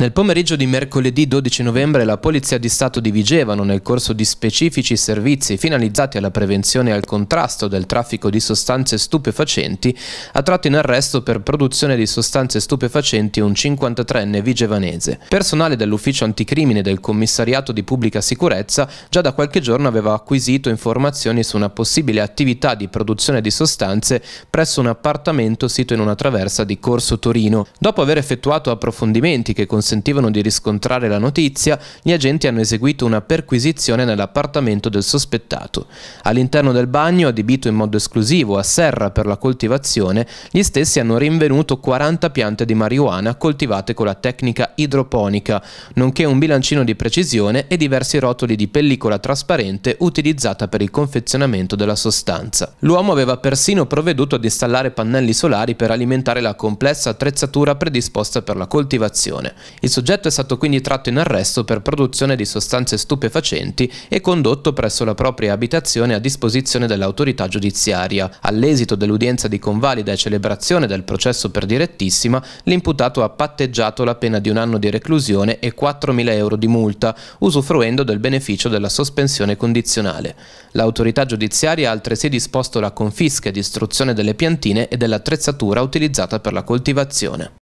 Nel pomeriggio di mercoledì 12 novembre la Polizia di Stato di Vigevano, nel corso di specifici servizi finalizzati alla prevenzione e al contrasto del traffico di sostanze stupefacenti, ha tratto in arresto per produzione di sostanze stupefacenti un 53enne vigevanese. Personale dell'ufficio anticrimine del commissariato di pubblica sicurezza già da qualche giorno aveva acquisito informazioni su una possibile attività di produzione di sostanze presso un appartamento sito in una traversa di Corso Torino. Dopo aver effettuato approfondimenti che consigliano consentivano di riscontrare la notizia, gli agenti hanno eseguito una perquisizione nell'appartamento del sospettato. All'interno del bagno, adibito in modo esclusivo a serra per la coltivazione, gli stessi hanno rinvenuto 40 piante di marijuana coltivate con la tecnica idroponica, nonché un bilancino di precisione e diversi rotoli di pellicola trasparente utilizzata per il confezionamento della sostanza. L'uomo aveva persino provveduto ad installare pannelli solari per alimentare la complessa attrezzatura predisposta per la coltivazione. Il soggetto è stato quindi tratto in arresto per produzione di sostanze stupefacenti e condotto presso la propria abitazione a disposizione dell'autorità giudiziaria. All'esito dell'udienza di convalida e celebrazione del processo per direttissima, l'imputato ha patteggiato la pena di un anno di reclusione e 4.000 euro di multa, usufruendo del beneficio della sospensione condizionale. L'autorità giudiziaria ha altresì disposto la confisca e distruzione delle piantine e dell'attrezzatura utilizzata per la coltivazione.